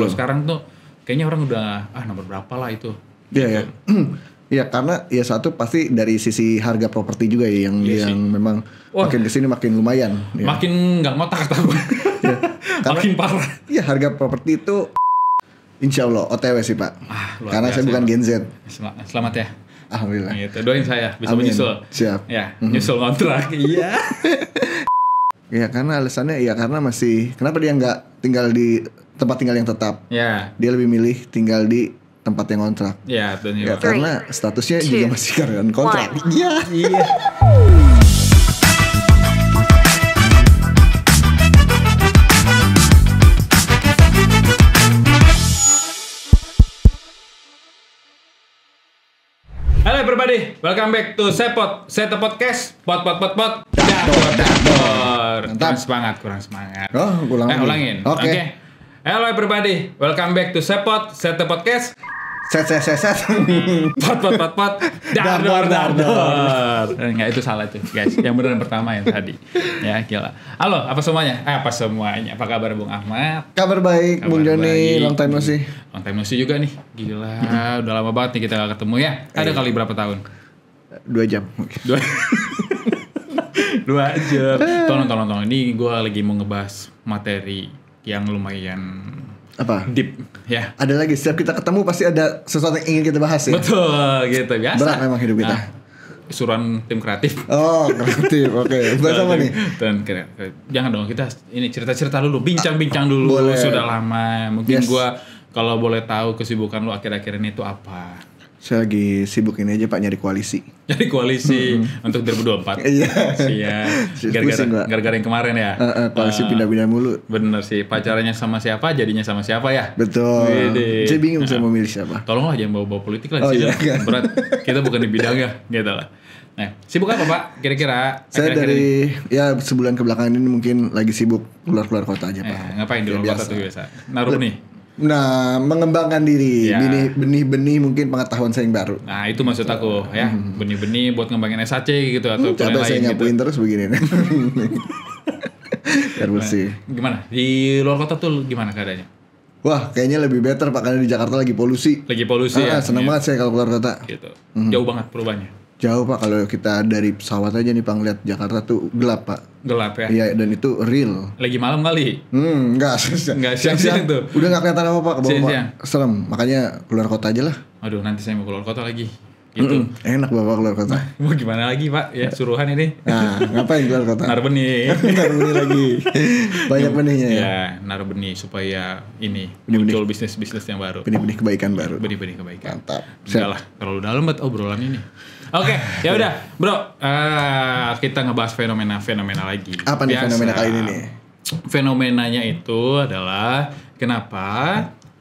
Kalau hmm. sekarang tuh kayaknya orang udah ah nomor berapa lah itu. Iya ya. Iya karena ya satu pasti dari sisi harga properti juga ya yang ya yang sih. memang oh. makin kesini makin lumayan. Ya. Makin nggak ngotak tapi ya, karena, makin parah. Iya harga properti itu Insya Allah OTW sih Pak. Ah, karena saya bukan Gen Z. selamat ya. Alhamdulillah. Gitu. Doain saya bisa Amin. menyusul. Siap. Ya, hmm. nyusul kontrak. Iya. Ya karena alasannya ya karena masih kenapa dia nggak tinggal di tempat tinggal yang tetap. Ya. Dia lebih milih tinggal di tempat yang kontrak. Ya, ya karena statusnya Two. juga masih karyawan kontrak. Iya. Iya. Halo everybody, welcome back to Sepot, Sepot Podcast, Pot Pot Pot Pot, Dapot Dapot. Mantap. kurang semangat, kurang semangat. Oh, ulangin. Eh, ulangin. Oke. Okay. Okay. Hello everybody, welcome back to Sepot, Set the Podcast. Set, set, set, set. pot, pot, pot, pot. Dardor, dardor. Eh, enggak, itu salah tuh guys. Yang benar yang pertama yang tadi. Ya, gila. Halo, apa semuanya? Eh, apa semuanya? Apa kabar Bung Ahmad? Kabar baik, Bung Joni. Long time no see. Long time no see juga nih. Gila, udah lama banget nih kita gak ketemu ya. Ada iya. kali berapa tahun? Dua jam. Dua lu aja tolong tolong tolong ini gue lagi mau ngebahas materi yang lumayan apa deep ya ada lagi setiap kita ketemu pasti ada sesuatu yang ingin kita bahas ya betul gitu biasa berat memang hidup kita nah, suruhan tim kreatif oh kreatif oke okay. sama nih dan kreatif jangan dong kita ini cerita cerita dulu bincang bincang dulu boleh. sudah lama mungkin yes. gue kalau boleh tahu kesibukan lu akhir-akhir ini itu apa saya lagi sibuk ini aja Pak nyari koalisi. Nyari koalisi hmm. untuk 2024. Iya. Iya. Gara-gara gara-gara yang kemarin ya. Uh, uh, koalisi eh, pindah-pindah uh, mulu. Bener sih. Pacarannya sama siapa, jadinya sama siapa ya? Betul. Jadi Saya bingung saya mau milih siapa. Tolonglah jangan bawa-bawa politik lah oh, Iya, kan? Berat. Kita bukan di bidangnya gitu lah. Nah, sibuk apa Pak? Kira-kira? Saya kira-kira dari ya sebulan ke belakang ini mungkin lagi sibuk keluar-keluar kota aja Pak. Eh, ngapain di luar kota tuh biasa? Naruh nih. Nah, mengembangkan diri, ya. benih-benih mungkin pengetahuan saya yang baru. Nah, itu maksud aku ya, hmm. benih-benih buat ngembangin SAC gitu atau hmm, lain saya nyapuin gitu. terus begini. Biar bersih. Gimana? Di luar kota tuh gimana keadaannya? Wah, kayaknya lebih better Pak karena di Jakarta lagi polusi. Lagi polusi ah, ya. Senang ya. banget saya kalau keluar kota. Gitu. Hmm. Jauh banget perubahannya. Jauh pak kalau kita dari pesawat aja nih pak ngeliat Jakarta tuh gelap pak. Gelap ya? Iya dan itu real. Lagi malam kali? Hmm enggak. enggak siang-siang tuh. Udah nggak kelihatan apa pak. Siang-siang. Serem makanya keluar kota aja lah. Aduh nanti saya mau keluar kota lagi. Gitu. Mm -mm. Enak bapak keluar kota. Mau gimana lagi pak? Ya nah, suruhan ini. Nah ngapain keluar kota? Narbeni. narbeni lagi. Banyak benihnya ya. Ya narbeni supaya ini benih -benih. muncul bisnis-bisnis yang baru. Benih-benih kebaikan baru. Benih-benih kebaikan. Mantap. Enggak lah terlalu dalam buat obrolan ini. Oke, okay, ya udah, bro. Uh, kita ngebahas fenomena-fenomena lagi. Apa nih Biasa, fenomena kali ini nih? Fenomenanya itu adalah kenapa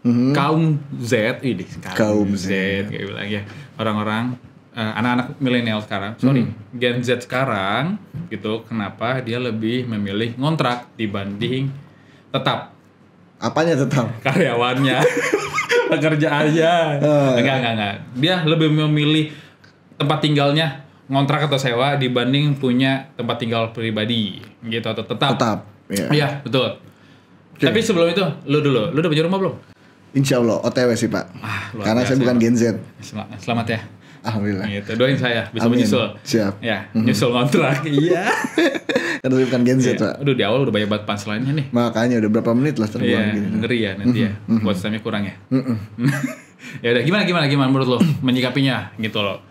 mm-hmm. kaum Z, ini kaum, Z, Z kayak bilang ya orang-orang uh, anak-anak milenial sekarang, sorry, mm-hmm. Gen Z sekarang gitu, kenapa dia lebih memilih ngontrak dibanding tetap? Apanya tetap? Karyawannya, pekerjaannya, uh, enggak enggak enggak. Dia lebih memilih tempat tinggalnya ngontrak atau sewa dibanding punya tempat tinggal pribadi gitu atau tetap. Tetap. Iya, yeah. betul. Okay. Tapi sebelum itu, lu dulu, lu udah punya rumah belum? Insya Allah, OTW sih pak. Ah, Karena saya bukan Gen Z. Selamat, selamat ya. Alhamdulillah. Gitu. Doain saya bisa Amin. menyusul. Siap. Ya, mm-hmm. nyusul kontrak. Iya. Karena saya bukan Gen Z, iya. Pak. Aduh, di awal udah banyak banget pas lainnya nih. Makanya udah berapa menit lah terbuang yeah, gitu. Ngeri ya nanti mhm, ya. Mhm. Buat mm kurang ya. mm ya udah gimana gimana gimana menurut lo menyikapinya gitu loh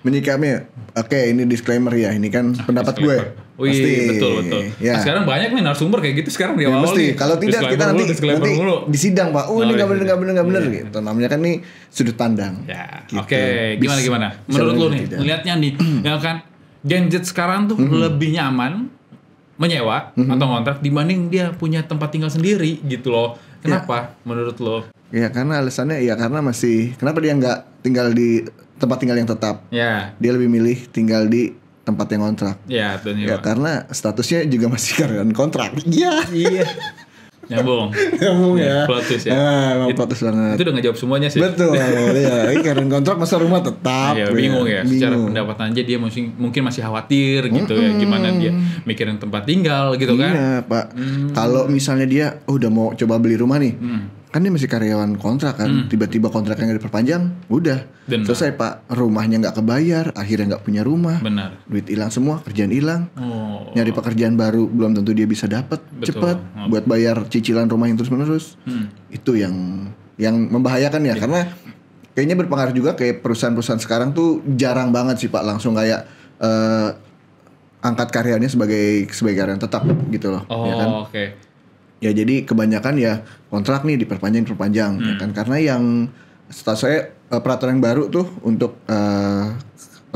menyikapi oke okay, ini disclaimer ya ini kan ah, pendapat gue Wih, pasti betul betul ya. Nah, sekarang banyak nih narasumber kayak gitu sekarang di ya, mesti. kalau tidak kita nanti mulu, nanti mulu. di sidang pak oh, ini oh, nggak benar iya. nggak benar nggak benar iya. gitu namanya kan nih sudut pandang ya gitu. oke okay. gimana gimana menurut lo nih melihatnya nih hmm. ya kan Gen Z sekarang tuh -hmm. lebih nyaman menyewa -hmm. atau kontrak dibanding dia punya tempat tinggal sendiri gitu loh ya. kenapa ya. menurut lo ya karena alasannya ya karena masih kenapa dia nggak tinggal di tempat tinggal yang tetap. Yeah. Dia lebih milih tinggal di tempat yang kontrak. Iya, yeah, Ya, ya karena statusnya juga masih karyawan kontrak. Iya. Iya. Nyambung. Nyambung iya, ya. Plotus ya. Nah, emang plotus banget. Itu udah ngejawab semuanya sih. Betul. Iya. Ini karyawan kontrak masa rumah tetap. Iya, bingung ya. Bingung. Secara pendapatan aja dia mungkin, mungkin masih khawatir gitu mm -hmm. ya. Gimana dia mikirin tempat tinggal gitu iya, kan. Iya, Pak. Mm. Kalau misalnya dia oh, udah mau coba beli rumah nih. Mm kan dia masih karyawan kontrak kan hmm. tiba-tiba kontraknya nggak diperpanjang udah Benar. selesai pak rumahnya nggak kebayar akhirnya nggak punya rumah Benar. duit hilang semua kerjaan hilang oh. nyari pekerjaan baru belum tentu dia bisa dapat cepat oh. buat bayar cicilan rumah yang terus menerus hmm. itu yang yang membahayakan ya, ya. karena kayaknya berpengaruh juga kayak perusahaan-perusahaan sekarang tuh jarang banget sih pak langsung kayak uh, angkat karyanya sebagai sebagai karyawan tetap gitu loh oh, ya kan? Oh, okay ya jadi kebanyakan ya kontrak nih diperpanjang diperpanjang ya hmm. ya kan karena yang setahu saya eh, peraturan yang baru tuh untuk uh,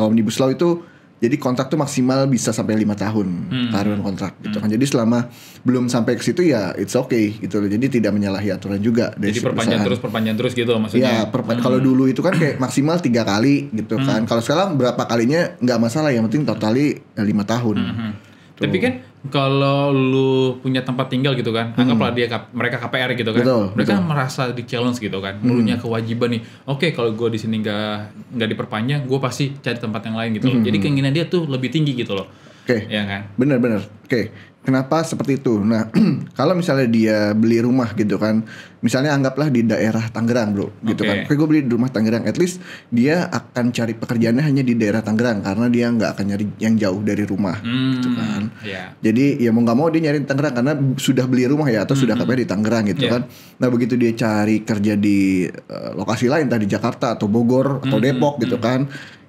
omnibus law itu jadi kontrak tuh maksimal bisa sampai lima tahun hmm. taruhan kontrak gitu kan. Hmm. Jadi selama belum sampai ke situ ya it's okay gitu loh. Jadi tidak menyalahi aturan juga dari Jadi perpanjang perusahaan. terus perpanjang terus gitu maksudnya. Ya, perpa- hmm. kalau dulu itu kan kayak maksimal tiga kali gitu hmm. kan. Kalau sekarang berapa kalinya nggak masalah yang penting totali eh, lima tahun. Hmm. hmm. Tapi kan kalau lu punya tempat tinggal gitu kan, hmm. anggaplah dia mereka KPR gitu kan, betul, mereka betul. merasa di challenge gitu kan, hmm. punya kewajiban nih. Oke, okay, kalau gue di sini nggak nggak diperpanjang, gue pasti cari tempat yang lain gitu. Loh. Hmm. Jadi keinginan dia tuh lebih tinggi gitu loh. Oke. Okay. Ya kan. Bener bener. Oke. Okay. Kenapa seperti itu? Nah, kalau misalnya dia beli rumah gitu kan, misalnya anggaplah di daerah Tangerang bro, gitu kan. Oke, gue beli di rumah Tangerang, at least dia akan cari pekerjaannya hanya di daerah Tangerang karena dia nggak akan nyari yang jauh dari rumah, hmm, gitu kan. Yeah. Jadi ya mau nggak mau dia nyari Tangerang karena sudah beli rumah ya atau mm-hmm. sudah hmm. katanya di Tangerang gitu yeah. kan. Nah begitu dia cari kerja di uh, lokasi lain, tadi Jakarta atau Bogor atau mm-hmm. Depok gitu mm-hmm.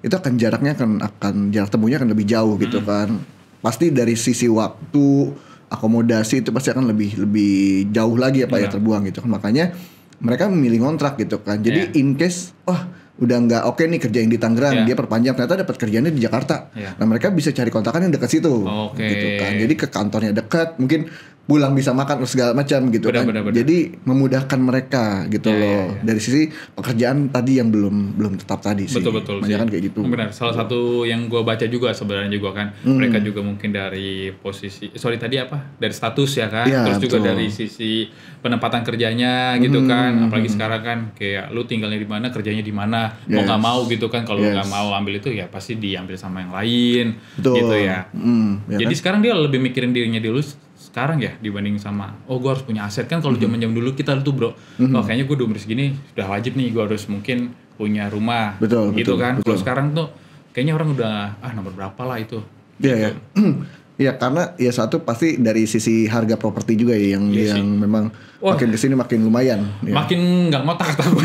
kan, itu akan jaraknya akan akan jarak temunya akan lebih jauh gitu hmm kan pasti dari sisi waktu akomodasi itu pasti akan lebih lebih jauh lagi ya ya terbuang gitu kan makanya mereka memilih kontrak gitu kan jadi yeah. in case wah udah nggak oke okay nih kerja yang di Tangerang, yeah. dia perpanjang ternyata dapat kerjanya di Jakarta. Yeah. Nah mereka bisa cari kontakan yang dekat situ, okay. gitu kan. Jadi ke kantornya dekat, mungkin pulang bisa makan segala macam gitu benar, kan. Benar, benar. Jadi memudahkan mereka gitu yeah, iya, loh yeah, yeah. dari sisi pekerjaan tadi yang belum belum tetap tadi sih. Betul betul. sih. Kan kayak gitu. Benar. Salah gitu. satu yang gue baca juga sebenarnya juga kan hmm. mereka juga mungkin dari posisi sorry tadi apa dari status ya kan. Yeah, Terus betul. juga dari sisi penempatan kerjanya gitu hmm. kan. Apalagi hmm, hmm. sekarang kan kayak lu tinggalnya di mana kerjanya di mana yes. mau nggak mau gitu kan kalau nggak yes. mau ambil itu ya pasti diambil sama yang lain gitu Betul. gitu ya. Mm, ya jadi kan? sekarang dia lebih mikirin dirinya dulu sekarang ya dibanding sama oh gue harus punya aset kan kalau hmm. zaman zaman dulu kita tuh bro mm-hmm. oh kayaknya gue dulu umur segini sudah wajib nih gue harus mungkin punya rumah betul, gitu betul, kan kalau sekarang tuh kayaknya orang udah ah nomor berapa lah itu Iya ya. gitu. ya. Iya karena ya satu pasti dari sisi harga properti juga ya yang yes, iya yang sih. memang Wah. makin kesini makin lumayan. Ya. Makin nggak mau takut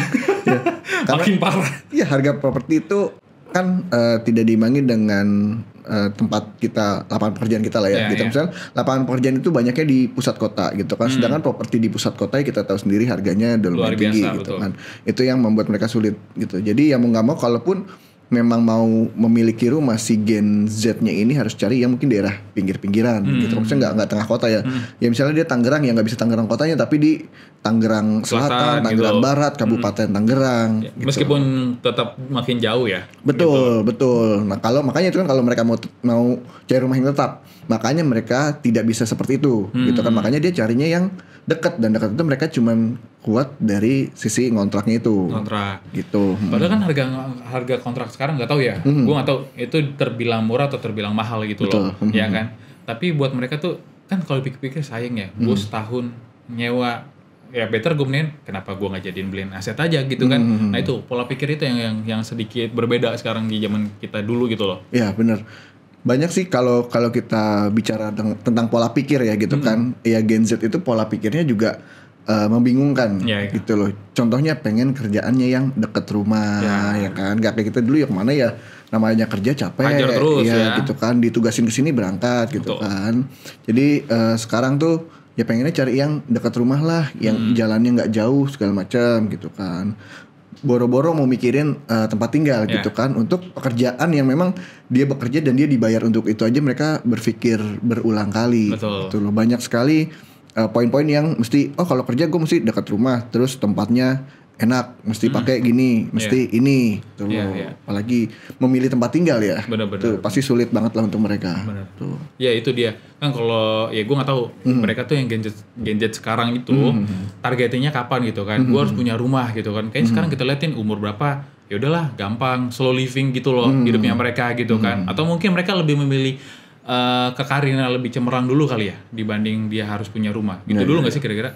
ya, karena, makin parah. Iya harga properti itu kan uh, tidak diimbangi dengan uh, tempat kita lapangan pekerjaan kita lah ya. Yeah, gitu. yeah. misalnya lapangan pekerjaan itu banyaknya di pusat kota gitu kan. Hmm. Sedangkan properti di pusat kota ya kita tahu sendiri harganya lumayan tinggi gitu betul. kan. Itu yang membuat mereka sulit gitu. Jadi ya mau nggak mau kalaupun memang mau memiliki rumah si Gen Z-nya ini harus cari yang mungkin daerah pinggir-pinggiran hmm. gitu maksudnya nggak nggak tengah kota ya hmm. ya misalnya dia Tangerang ya nggak bisa Tangerang kotanya tapi di Tangerang Selatan, Selatan gitu. Tangerang gitu. Barat Kabupaten hmm. Tangerang ya, gitu. meskipun tetap makin jauh ya betul gitu. betul nah kalau makanya itu kan kalau mereka mau mau cari rumah yang tetap makanya mereka tidak bisa seperti itu hmm. gitu kan hmm. makanya dia carinya yang dekat dan dekat itu mereka cuman kuat dari sisi kontraknya itu. Kontrak. Gitu. Padahal hmm. kan harga harga kontrak sekarang nggak tahu ya. Hmm. Gue nggak tahu itu terbilang murah atau terbilang mahal gitu Betul. loh. Iya hmm. Ya kan. Tapi buat mereka tuh kan kalau pikir-pikir sayang ya. Hmm. Gue setahun nyewa ya better gue mendingan kenapa gue nggak jadiin beliin aset aja gitu kan hmm. nah itu pola pikir itu yang yang yang sedikit berbeda sekarang di zaman kita dulu gitu loh ya benar banyak sih kalau kalau kita bicara tentang, tentang pola pikir ya gitu hmm. kan ya Gen Z itu pola pikirnya juga uh, membingungkan yeah, yeah. gitu loh. Contohnya pengen kerjaannya yang deket rumah yeah. ya kan. Gak kayak kita dulu ya kemana ya namanya kerja capek Hajar terus, ya, ya gitu kan ditugasin ke sini berangkat gitu Betul. kan. Jadi uh, sekarang tuh ya pengennya cari yang dekat rumah lah, yang hmm. jalannya nggak jauh segala macam gitu kan. Boro-boro mau mikirin uh, tempat tinggal yeah. gitu kan untuk pekerjaan yang memang dia bekerja dan dia dibayar untuk itu aja mereka berpikir berulang kali. Betul. Gitu loh. Banyak sekali uh, poin-poin yang mesti oh kalau kerja gue mesti dekat rumah terus tempatnya enak mesti hmm. pakai gini mesti yeah. ini tuh yeah, yeah. apalagi memilih tempat tinggal ya Bener-bener. tuh pasti sulit banget lah untuk mereka Bener. tuh ya itu dia kan kalau ya gue nggak tahu hmm. mereka tuh yang genjet genjet sekarang itu hmm. targetnya kapan gitu kan hmm. gue harus punya rumah gitu kan kayaknya hmm. sekarang kita liatin umur berapa ya udahlah gampang slow living gitu loh hmm. hidupnya mereka gitu kan. hmm. kan atau mungkin mereka lebih memilih Eh, ke karirnya lebih cemerlang dulu kali ya dibanding dia harus punya rumah gitu nah, dulu iya, nggak ya. sih kira-kira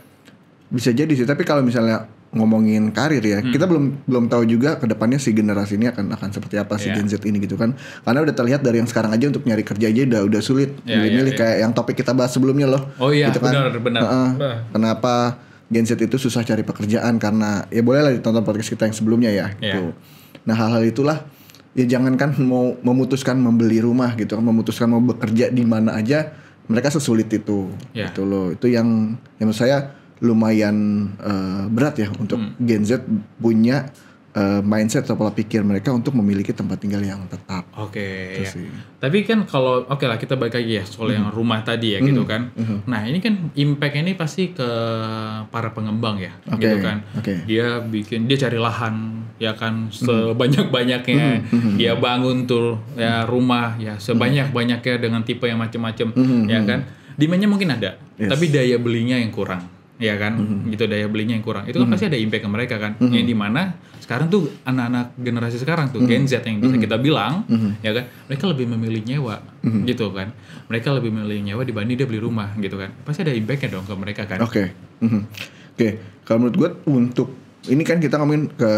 bisa jadi sih tapi kalau misalnya ngomongin karir ya hmm. kita belum belum tahu juga kedepannya si generasi ini akan akan seperti apa si yeah. Gen Z ini gitu kan karena udah terlihat dari yang sekarang aja untuk nyari kerja aja udah udah sulit yeah, iya, milih-milih yeah, yeah. kayak yang topik kita bahas sebelumnya loh oh iya gitu kan. benar benar uh -uh. kenapa Gen Z itu susah cari pekerjaan karena ya bolehlah ditonton podcast kita yang sebelumnya ya gitu nah hal-hal itulah ya jangankan mau memutuskan membeli rumah gitu kan memutuskan mau bekerja di mana aja mereka sesulit itu yeah. gitu loh itu yang yang menurut saya lumayan uh, berat ya untuk hmm. Gen Z punya uh, mindset atau pola pikir mereka untuk memiliki tempat tinggal yang tetap. Oke. Okay, ya. Tapi kan kalau oke okay lah kita balik lagi ya soal hmm. yang rumah tadi ya gitu hmm. gitu kan. Hmm. Nah ini kan impact ini pasti ke para pengembang ya okay. gitu kan. Okay. Dia bikin dia cari lahan ya kan hmm. sebanyak-banyaknya mm-hmm. ya bangun tuh ya rumah ya sebanyak-banyaknya dengan tipe yang macam-macam mm-hmm. ya kan demandnya mungkin ada yes. tapi daya belinya yang kurang ya kan mm-hmm. gitu daya belinya yang kurang itu kan mm-hmm. pasti ada impact ke mereka kan mm-hmm. yang dimana sekarang tuh anak-anak generasi sekarang tuh mm-hmm. Gen Z yang bisa mm-hmm. kita bilang mm-hmm. ya kan mereka lebih memilih nyewa mm-hmm. gitu kan mereka lebih memilih nyewa dibanding dia beli rumah gitu kan pasti ada impactnya dong ke mereka kan oke okay. mm-hmm. oke okay. kalau menurut gue untuk ini kan kita ngomongin ke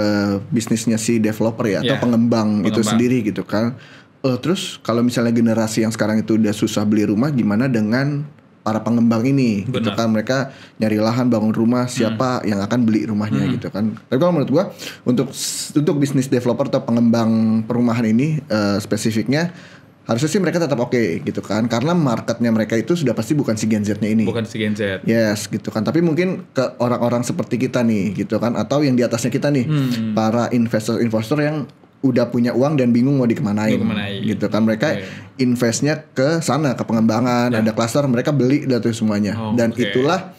bisnisnya si developer ya yeah. atau pengembang, iya. pengembang itu sendiri gitu kan. Uh, terus kalau misalnya generasi yang sekarang itu udah susah beli rumah, gimana dengan para pengembang ini gitu Benar. gitu kan mereka nyari lahan bangun rumah hmm. siapa hmm. yang akan beli rumahnya hmm. gitu kan tapi kalau menurut gua untuk untuk bisnis developer atau pengembang perumahan ini uh, spesifiknya harusnya sih mereka tetap oke okay, gitu kan karena marketnya mereka itu sudah pasti bukan si Gen Z-nya ini bukan si Gen Z yes gitu kan tapi mungkin ke orang-orang seperti kita nih gitu kan atau yang di atasnya kita nih hmm. para investor-investor yang udah punya uang dan bingung mau dikemanain, dikemanain. gitu kan mereka okay. investnya ke sana ke pengembangan yeah. ada kluster mereka beli dari semuanya oh, dan okay. itulah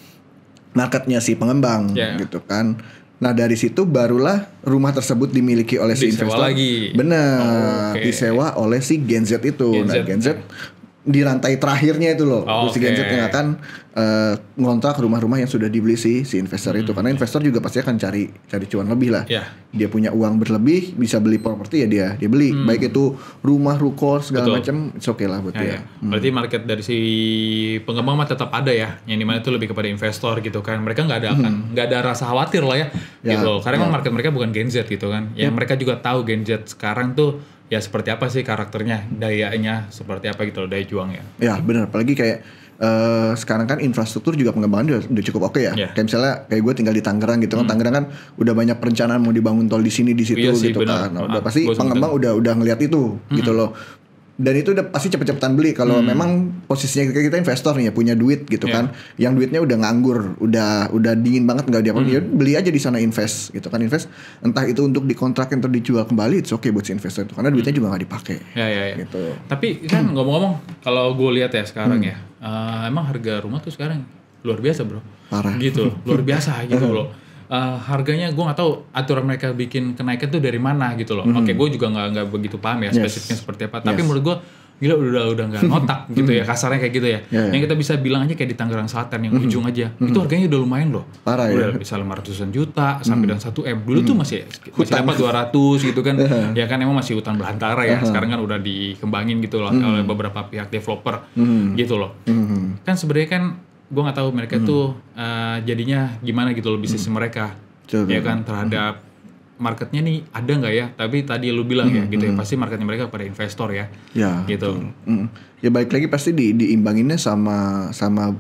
marketnya si pengembang yeah. gitu kan Nah dari situ barulah rumah tersebut dimiliki oleh si disewa investor. Lagi. Bener, oh, okay. disewa oleh si Gen Z itu. Gen Z. Nah Gen Z di rantai terakhirnya itu loh, oh, si okay. yang akan uh, ngontak rumah-rumah yang sudah dibeli si si investor hmm. itu, karena investor juga pasti akan cari cari cuan lebih lah. Yeah. Dia punya uang berlebih, bisa beli properti ya dia dia beli, hmm. baik itu rumah, ruko segala macam, oke okay lah buat ya, dia. Ya. Hmm. Berarti market dari si pengembang mah tetap ada ya, yang dimana itu lebih kepada investor gitu kan, mereka nggak ada akan hmm. nggak hmm. ada rasa khawatir lah ya, ya gitu, karena ya. market mereka bukan Gen gitu kan, ya, ya. mereka juga tahu Gen sekarang tuh ya seperti apa sih karakternya, dayanya seperti apa gitu loh, daya juangnya. Ya bener apalagi kayak uh, sekarang kan infrastruktur juga pengembangan udah, udah cukup oke okay ya. Yeah. Kayak misalnya kayak gue tinggal di Tangerang gitu kan, hmm. Tangerang kan udah banyak perencanaan mau dibangun tol di sini di situ iya sih, gitu bener. kan. Nah, udah ah, pasti pengembang udah udah ngelihat itu hmm. gitu loh dan itu udah pasti cepet-cepetan beli kalau hmm. memang posisinya kita, kita investor nih ya punya duit gitu yeah. kan yang duitnya udah nganggur udah udah dingin banget nggak dia hmm. ya beli aja di sana invest gitu kan invest entah itu untuk dikontrak atau dijual kembali itu oke okay buat si investor itu karena duitnya hmm. juga nggak dipakai ya, yeah, ya. gitu tapi kan ngomong-ngomong kalau gue lihat ya sekarang hmm. ya uh, emang harga rumah tuh sekarang luar biasa bro parah gitu luar biasa gitu loh uh, harganya gue nggak tahu aturan mereka bikin kenaikan tuh dari mana gitu loh. Mm. Oke, okay, gue juga nggak nggak begitu paham ya yes. spesifiknya seperti apa. Tapi yes. menurut gue gila udah udah nggak notak gitu ya hmm. kasarnya kayak gitu ya. Yeah, yeah. Yang kita bisa bilang aja kayak di Tangerang Selatan yang mm ujung aja mm itu harganya udah lumayan loh. Parah ya. udah ya. bisa 500 ratusan juta sampai mm -hmm. dan 1 M. Dulu mm tuh hmm. masih hutan. masih dapat ratus gitu kan. Ya. ya kan emang masih hutan belantara ya. ya. Sekarang kan udah dikembangin gitu loh mm oleh beberapa pihak developer mm gitu loh. Mm Kan sebenarnya kan gue nggak tahu mereka hmm. tuh uh, jadinya gimana gitu loh bisnis hmm. mereka Cukup. ya kan hmm. terhadap hmm. marketnya nih ada nggak ya tapi tadi lu bilang ya, hmm. Gitu ya gitu hmm. ya pasti marketnya mereka pada investor ya, ya gitu betul. Hmm. ya baik lagi pasti di, diimbanginnya sama sama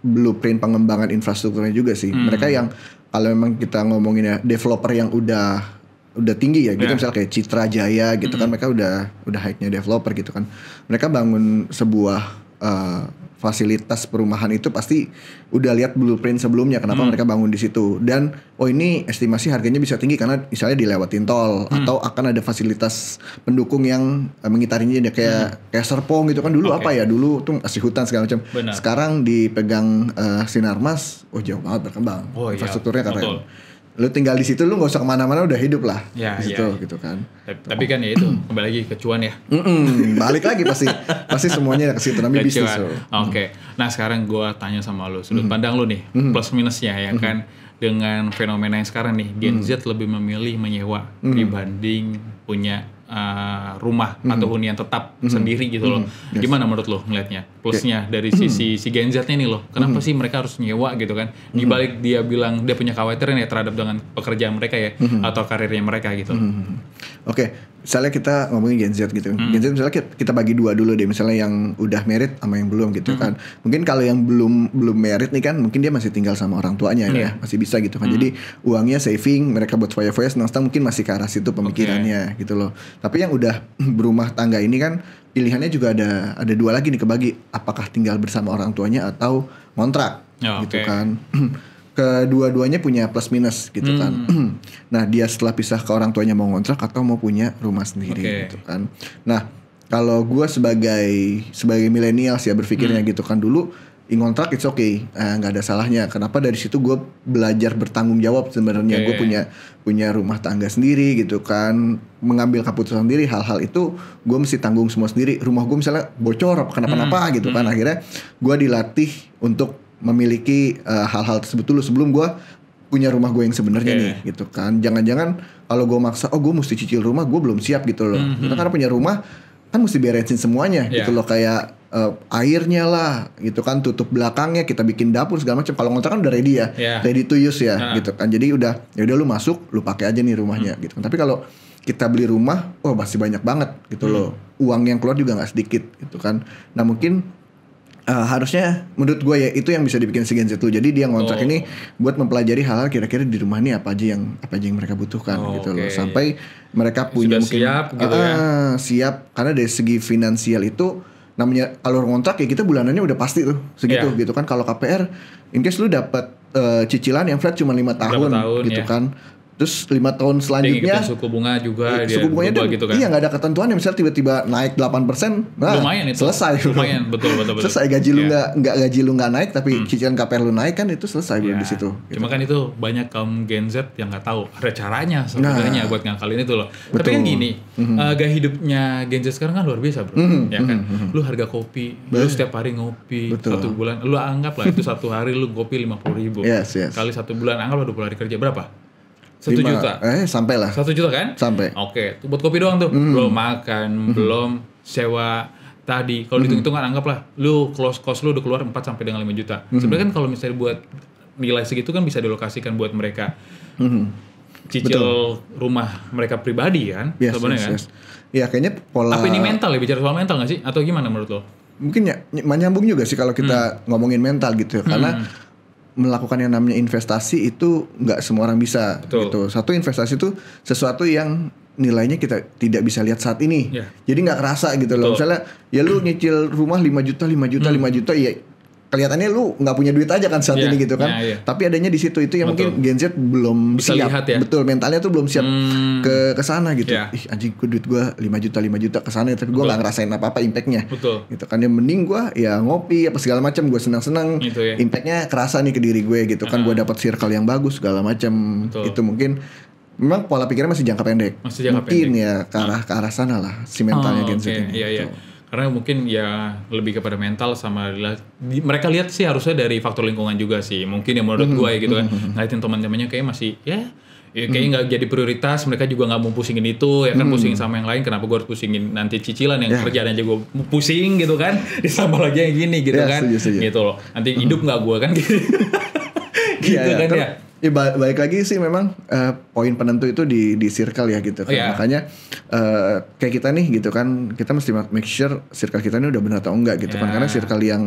blueprint pengembangan infrastrukturnya juga sih hmm. mereka yang kalau memang kita ngomongin ya developer yang udah udah tinggi ya gitu yeah. misalnya kayak Citra Jaya gitu mm kan hmm. mereka udah udah hype-nya developer gitu kan mereka bangun sebuah uh, fasilitas perumahan itu pasti udah lihat blueprint sebelumnya kenapa hmm. mereka bangun di situ dan oh ini estimasi harganya bisa tinggi karena misalnya dilewatin tol hmm. atau akan ada fasilitas pendukung yang eh, mengitarinya ya kayak hmm. kayak serpong gitu kan dulu okay. apa ya dulu tuh masih hutan segala macam sekarang dipegang uh, sinarmas oh jauh banget berkembang oh, iya. infrastrukturnya iya. keren lu tinggal di situ lu nggak usah kemana-mana udah hidup lah ya, gitu ya, ya. gitu kan tapi, tapi kan ya itu kembali lagi kecuan ya mm balik lagi pasti pasti semuanya ke situ namanya bisnis oke okay. nah sekarang gua tanya sama lu sudut mm. pandang lu nih mm. plus minusnya ya mm. kan dengan fenomena yang sekarang nih Gen mm. Z lebih memilih menyewa mm. dibanding punya uh, rumah hmm. atau hunian tetap hmm. sendiri gitu loh. Hmm. Yes. Gimana menurut lo ngelihatnya? Plusnya hmm. dari sisi hmm. si Gen Z nih loh. Kenapa hmm. sih mereka harus nyewa gitu kan? Di balik dia bilang dia punya kekhawatiran ya terhadap dengan pekerjaan mereka ya hmm. atau karirnya mereka gitu. Hmm. Oke, okay misalnya kita ngomongin Gen Z gitu. Hmm. Gen Z misalnya kita, kita bagi dua dulu deh, misalnya yang udah merit sama yang belum gitu hmm. kan. Mungkin kalau yang belum belum merit nih kan mungkin dia masih tinggal sama orang tuanya hmm. ya, iya. masih bisa gitu kan. Hmm. Jadi uangnya saving, mereka buat foya-foya senang-senang mungkin masih ke arah situ pemikirannya okay. gitu loh. Tapi yang udah berumah tangga ini kan pilihannya juga ada ada dua lagi nih kebagi, apakah tinggal bersama orang tuanya atau kontrak oh, ya, gitu okay. kan. kedua-duanya punya plus minus gitu hmm. kan. nah, dia setelah pisah ke orang tuanya mau ngontrak atau mau punya rumah sendiri okay. gitu kan. Nah, kalau gue sebagai sebagai milenial sih ya berpikirnya hmm. gitu kan dulu ngontrak kontrak it's okay eh, nggak eh, ada salahnya kenapa dari situ gue belajar bertanggung jawab sebenarnya okay. gue punya punya rumah tangga sendiri gitu kan mengambil keputusan sendiri hal-hal itu gue mesti tanggung semua sendiri rumah gue misalnya bocor apa kenapa-napa hmm. gitu kan hmm. akhirnya gue dilatih untuk memiliki eh, hal-hal uh, tersebut dulu sebelum gue punya rumah gue yang sebenarnya okay. nih gitu kan jangan-jangan kalau gue maksa oh gue mesti cicil rumah gue belum siap gitu loh mm -hmm. karena punya rumah kan mesti beresin semuanya yeah. gitu loh kayak uh, airnya lah gitu kan tutup belakangnya kita bikin dapur segala macam kalau ngontrak kan udah ready ya yeah. ready to use ya uh. gitu kan jadi udah ya udah lu masuk lu pakai aja nih rumahnya mm. gitu kan. tapi kalau kita beli rumah oh masih banyak banget gitu mm. loh uang yang keluar juga nggak sedikit gitu kan nah mungkin uh, harusnya menurut gue ya itu yang bisa dibikin si Gen Jadi dia ngontrak oh. ini buat mempelajari hal-hal kira-kira di rumah ini apa aja yang apa aja yang mereka butuhkan oh, gitu okay. loh. Sampai mereka punya Sudah mungkin siap gitu uh, siap karena dari segi finansial itu namanya alur ngontrak ya kita bulanannya udah pasti tuh segitu yeah. gitu kan kalau KPR in case lu dapat uh, eh, cicilan yang flat cuma lima tahun, tahun gitu yeah. kan Terus lima tahun selanjutnya dia suku bunga juga ya, suku bunganya dia, gitu kan. Iya nggak ada ketentuan yang misalnya tiba-tiba naik 8% persen, nah, lumayan itu. Selesai. Lumayan betul betul betul. Selesai gaji yeah. lu iya. nggak nggak gaji lu nggak naik tapi hmm. cicilan KPR lu naik kan itu selesai yeah. di situ. Gitu. Cuma kan itu banyak kaum Gen Z yang nggak tahu ada caranya sebenarnya nah. buat ngakalin itu loh. Betul. Tapi kan gini, mm-hmm. uh, gaya hidupnya Gen Z sekarang kan luar biasa bro, mm-hmm. ya kan. Mm-hmm. Lu harga kopi, Be lu setiap hari ngopi betul. satu bulan, lu anggap lah itu satu hari lu kopi lima puluh ribu, yes, yes. kali satu bulan anggap dua puluh hari kerja berapa? satu juta eh sampai lah satu juta kan sampai oke okay. buat kopi doang tuh mm. belum makan mm. belum sewa tadi kalau mm. dihitung-hitungan anggaplah lu close cost lu udah keluar 4 sampai dengan lima juta mm. sebenarnya kan kalau misalnya buat nilai segitu kan bisa dilokasikan buat mereka mm. cicil Betul. rumah mereka pribadi kan yes, sebenarnya yes, kan yes. ya kayaknya pola tapi ini mental ya bicara soal mental gak sih atau gimana menurut lo mungkin ya menyambung juga sih kalau kita mm. ngomongin mental gitu ya. Hmm. karena mm melakukan yang namanya investasi itu nggak semua orang bisa Betul. gitu. Satu investasi itu sesuatu yang nilainya kita tidak bisa lihat saat ini. Yeah. Jadi nggak kerasa gitu Betul. loh. Misalnya ya lu nyicil rumah 5 juta, 5 juta, hmm. 5 juta ya kelihatannya lu nggak punya duit aja kan saat yeah, ini gitu kan. Yeah, yeah. Tapi adanya di situ itu yang betul. mungkin Gen Z belum Bisa siap. Lihat ya. Betul, mentalnya tuh belum siap hmm. ke ke sana gitu. Yeah. Ih, anjing gue duit gue 5 juta 5 juta ke sana tapi gue nggak ngerasain apa-apa impactnya. Betul. Gitu kan yang mending gue ya ngopi apa segala macam gue senang-senang. Gitu, ya. Impactnya kerasa nih ke diri gue gitu kan uh-huh. gue ah. dapat circle yang bagus segala macam. Itu mungkin memang pola pikirnya masih jangka pendek. Masih jangka mungkin pendek. ya ke arah ah. ke arah sana lah si mentalnya oh, Gen Z okay. ini. Yeah, iya. gitu karena mungkin ya lebih kepada mental sama di, mereka lihat sih harusnya dari faktor lingkungan juga sih mungkin ya menurut mm-hmm. gue ya gitu kan mm-hmm. ngeliatin teman-temannya kayak masih ya ya kayaknya mm-hmm. nggak mm. jadi prioritas mereka juga nggak mau pusingin itu ya kan mm. pusingin sama yang lain kenapa gue harus pusingin nanti cicilan yang yeah. kerjaan aja gue pusing gitu kan ditambah lagi yang gini gitu yeah, kan setuju, setuju. gitu loh nanti hidup mm-hmm. nggak gue kan gitu, yeah, iya. kan yeah. ya Ya, ba baik lagi sih memang uh, poin penentu itu di di circle ya gitu. Kan. yeah. Oh, iya. Makanya uh, kayak kita nih gitu kan kita mesti make sure circle kita ini udah benar atau enggak gitu yeah. kan iya. karena circle yang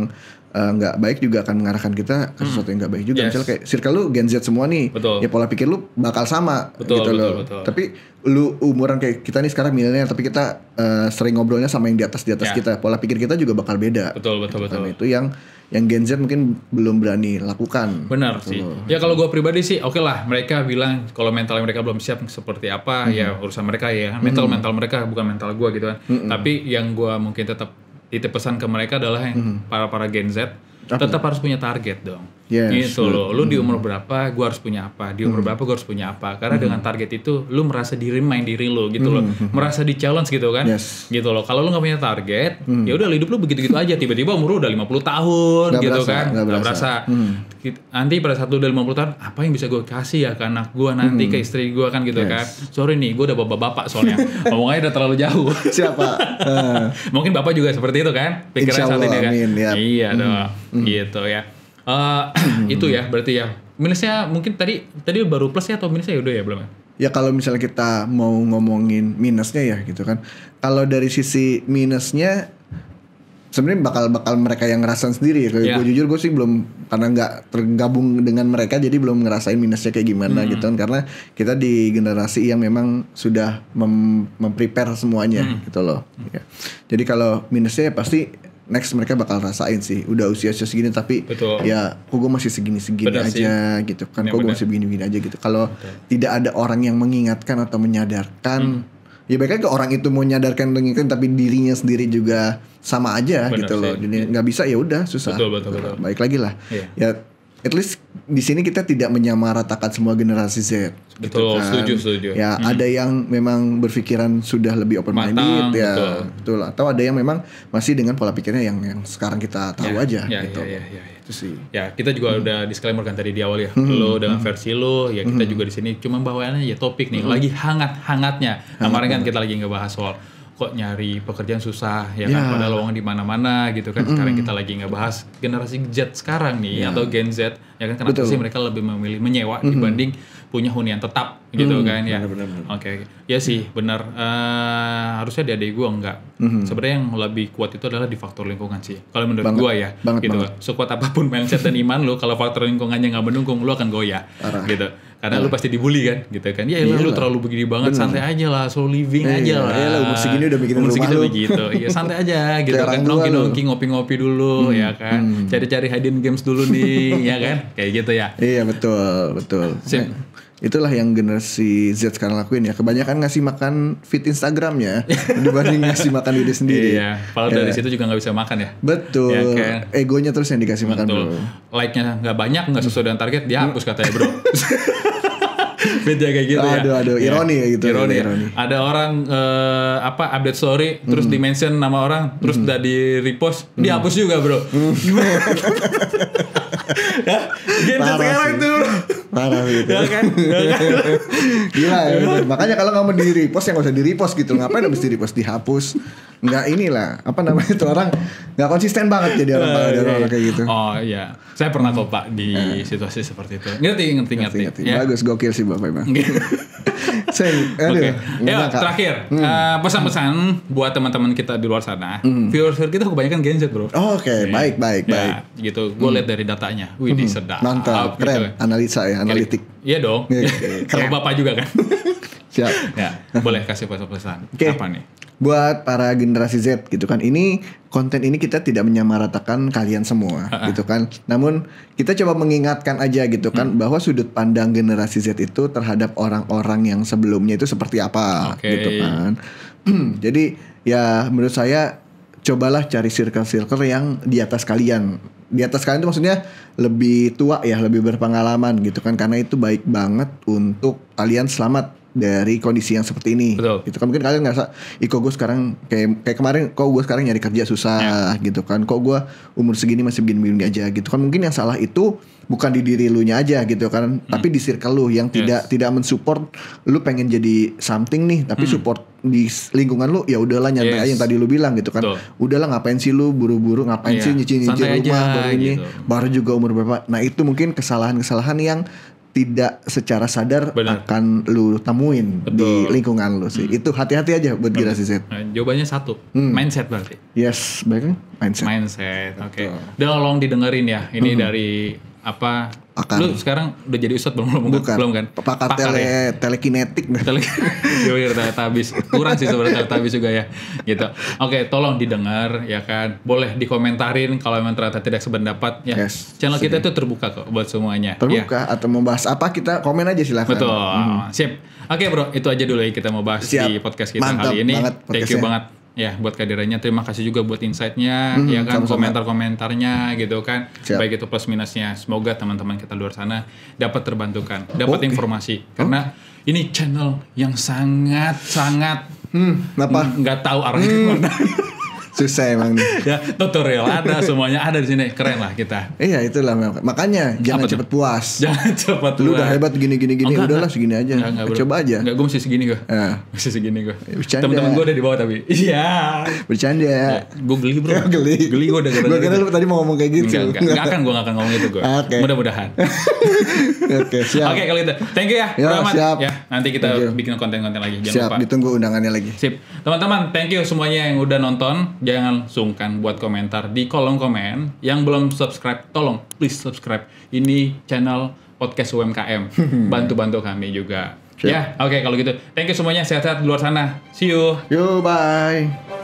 uh, eh, nggak baik juga akan mengarahkan kita ke hmm. sesuatu yang enggak baik juga. Yes. Misalnya kayak circle lu Gen Z semua nih, betul. ya pola pikir lu bakal sama betul, gitu betul, loh. Betul. Tapi lu umuran kayak kita nih sekarang milenial tapi kita uh, sering ngobrolnya sama yang di atas di atas yeah. kita. Pola pikir kita juga bakal beda. Betul betul gitu kan. betul. Kan. Itu yang yang Gen Z mungkin belum berani lakukan. Benar gitu. sih. Ya kalau gue pribadi sih oke okay lah mereka bilang kalau mental mereka belum siap seperti apa hmm. ya urusan mereka ya mental hmm. mental mereka bukan mental gue gitu kan. Hmm. Tapi yang gue mungkin tetap titip pesan ke mereka adalah yang hmm. para para Gen Z tetap harus punya target dong Yes, gitu loh. Lu di umur hmm. berapa gua harus punya apa? Di umur mm. berapa gua harus punya apa? Karena mm. dengan target itu lu merasa diri main diri lu gitu mm. loh. Hmm. Merasa di challenge gitu kan. Yes. Gitu loh. Kalau lu nggak punya target, mm. ya udah hidup lu begitu-gitu aja. Tiba-tiba umur lu udah 50 tahun gak gitu berasa, kan. Gak, gak berasa. berasa. Hmm. Nanti pada saat lu udah puluh tahun, apa yang bisa gua kasih ya ke anak gua nanti ke istri gua kan gitu yes. kan. Sorry nih, gua udah bapak-bapak soalnya. Ngomongnya udah terlalu jauh. Siapa? Uh. Mungkin bapak juga seperti itu kan. Pikiran saat ini kan. ya. Iya, dong. Gitu ya. Eh, itu ya berarti ya. Minusnya mungkin tadi tadi baru plus ya atau minusnya ya udah ya belum ya? Ya kalau misalnya kita mau ngomongin minusnya ya gitu kan. Kalau dari sisi minusnya sebenarnya bakal bakal mereka yang ngerasain sendiri ya. Kalau yeah. gue jujur gue sih belum karena nggak tergabung dengan mereka jadi belum ngerasain minusnya kayak gimana hmm. gitu kan karena kita di generasi yang memang sudah mem memprepare semuanya hmm. gitu loh. Ya. Jadi kalau minusnya ya pasti next mereka bakal rasain sih udah usia usia segini tapi Betul. ya kok gue masih segini segini benar aja sih. gitu kan ya, kok gue masih begini begini aja gitu kalau tidak ada orang yang mengingatkan atau menyadarkan hmm. ya baiknya ke orang itu mau menyadarkan mengingatkan tapi dirinya sendiri juga sama aja benar gitu sih. loh jadi nggak bisa ya udah susah betul, betul, betul. baik lagi lah yeah. ya at least di sini kita tidak menyamaratakan semua generasi Z. Gitu betul, gitu kan. setuju, setuju. Ya, hmm. ada yang memang berpikiran sudah lebih open minded Matang, ya. Betul. betul. Atau ada yang memang masih dengan pola pikirnya yang yang sekarang kita tahu ya, aja ya, gitu. Ya, ya, ya, ya. Itu sih. Ya, kita juga hmm. udah disclaimer kan tadi di awal ya. Hmm. Lo dengan hmm. versi lo, ya kita hmm. juga di sini cuma bawaannya ya topik nih hmm. lagi hangat-hangatnya. Kemarin kan hmm. kita lagi ngebahas soal kok nyari pekerjaan susah ya yeah. kan iya. pada lowongan di mana-mana gitu kan mm sekarang kita lagi nggak bahas generasi Z sekarang nih yeah. atau Gen Z ya kan kenapa Betul. sih mereka lebih memilih menyewa mm -hmm. dibanding punya hunian tetap gitu mm, kan ya oke okay. ya sih iya. benar uh, harusnya di adik gue enggak mm-hmm. sebenarnya yang lebih kuat itu adalah di faktor lingkungan sih kalau menurut gue ya banget, gitu banget. sekuat apapun mindset dan iman lo kalau faktor lingkungannya nggak mendukung lo akan goyah Arah. gitu karena lu iya. pasti dibully kan gitu kan ya iya, lu terlalu begini banget Bener. santai aja lah slow living eh, aja iya. lah musik umur segini udah bikin umur segini udah gitu ya santai aja gitu Kayak kan nongki nongki ngopi ngopi dulu hmm. ya kan hmm. cari cari hidden games dulu nih ya kan kayak gitu ya iya betul betul Sim nah, itulah yang generasi Z sekarang lakuin ya kebanyakan ngasih makan fit Instagramnya dibanding ngasih makan diri sendiri iya padahal yeah. dari iya. situ juga nggak bisa makan ya betul ya, kayak, egonya terus yang dikasih betul. makan Betul. like-nya nggak banyak nggak sesuai dengan target dihapus katanya bro clickbait ya kayak gitu aduh, ya. Aduh aduh iya. ironi ya, gitu. Ironi. Ya, ironi. Ada orang uh, apa update story mm. terus di mention nama orang terus mm. udah di repost mm. dihapus juga bro. Mm. ya, gitu sekarang sih. tuh. Parah gitu. Ya kan? Ya kan? Gila ya. Makanya kalau nggak mau di repost ya nggak usah di repost gitu. Ngapain harus di repost dihapus? nggak inilah apa namanya itu orang nggak konsisten banget jadi orang kalau nah, orang, orang iya. kayak gitu oh iya saya pernah kok pak di eh. situasi seperti itu ngerti ngerti ngerti, ngerti. Ya. bagus gokil sih bapak emang saya aduh okay. Yo, ya, terakhir hmm. Eh, pesan-pesan hmm. buat teman-teman kita di luar sana hmm. viewers kita kebanyakan Gen Z bro oh, oke okay. Iya. baik baik ya, baik gitu gue hmm. lihat dari datanya wih hmm. sedap mantap gitu. keren gitu. analisa ya analitik iya dong kalau bapak juga kan siap ya boleh kasih pesan-pesan okay. apa nih buat para generasi Z gitu kan. Ini konten ini kita tidak menyamaratakan kalian semua uh-uh. gitu kan. Namun kita coba mengingatkan aja gitu kan hmm. bahwa sudut pandang generasi Z itu terhadap orang-orang yang sebelumnya itu seperti apa okay. gitu kan. Jadi ya menurut saya cobalah cari circle-circle yang di atas kalian. Di atas kalian itu maksudnya lebih tua ya, lebih berpengalaman gitu kan karena itu baik banget untuk kalian selamat dari kondisi yang seperti ini. Betul. Gitu kan mungkin kalian ngerasa, iko gue sekarang kayak kayak kemarin, kok gue sekarang nyari kerja susah yeah. gitu kan, kok gue umur segini masih begini-begini aja gitu kan. Mungkin yang salah itu bukan di diri lu nya aja gitu kan, hmm. tapi di circle lu yang tidak yes. tidak mensupport lu pengen jadi something nih, tapi hmm. support di lingkungan lu ya udahlah nyantai yes. aja yang tadi lu bilang gitu kan. Betul. Udahlah ngapain sih lu buru-buru ngapain yeah. sih nyicil-nyicil rumah aja, baru ini gitu. baru juga umur berapa. Nah, itu mungkin kesalahan-kesalahan yang tidak secara sadar Bener. akan lu temuin Betul. di lingkungan lu sih. Hmm. Itu hati-hati aja buat gila generasi Nah, jawabannya satu, hmm. mindset berarti. Yes, baiknya kan? mindset. Mindset. Oke. Okay. Udah long didengerin ya. Ini hmm. dari apa Pakar. lu sekarang udah jadi ustad belum belum Bukan. belum kan pakar, pakar tele ya? telekinetik tele yo habis kurang sih sebenarnya tabis juga ya gitu oke tolong didengar ya kan boleh dikomentarin kalau memang ternyata tidak sependapat ya yes, channel kita itu terbuka kok buat semuanya ya. terbuka ya. atau mau bahas apa kita komen aja silahkan betul -hmm. sip oke bro itu aja dulu ya kita mau bahas Siap. di podcast kita Mantap kali ini thank you banget ya buat kehadirannya terima kasih juga buat insightnya hmm, ya kan komentar-komentarnya gitu kan Siap. baik itu plus minusnya semoga teman-teman kita luar sana dapat terbantukan dapat okay. informasi karena ini channel yang sangat sangat hmm, apa nggak tahu arahnya hmm. Susah emang. ya, tutorial ada semuanya ada di sini. Keren lah kita. Iya, itulah makanya jangan cepat cepet puas. Jangan cepet Lu udah hebat gini gini gini, oh, udahlah segini aja. Enggak, enggak, Coba aja. Enggak, gue masih segini gue. ya. Masih segini gue. ya, eh, Temen-temen gue udah di bawah tapi. Iya. Bercanda. Ya, gue geli bro. geli. Geli gue udah Gue kira lu tadi mau ngomong kayak gitu. Enggak, enggak, akan gue enggak akan ngomong itu gue. Oke. Mudah-mudahan. Oke, siap. Oke, kalau itu. Thank you ya. Yo, ya, siap. Ya, nanti kita bikin konten-konten lagi. Jangan siap, lupa. ditunggu undangannya lagi. Sip. Teman-teman, thank you semuanya yang udah nonton jangan sungkan buat komentar di kolom komen. Yang belum subscribe, tolong please subscribe. Ini channel podcast UMKM. Bantu-bantu kami juga. Ya, oke okay, kalau gitu. Thank you semuanya. Sehat-sehat di luar sana. See you. Yo, bye.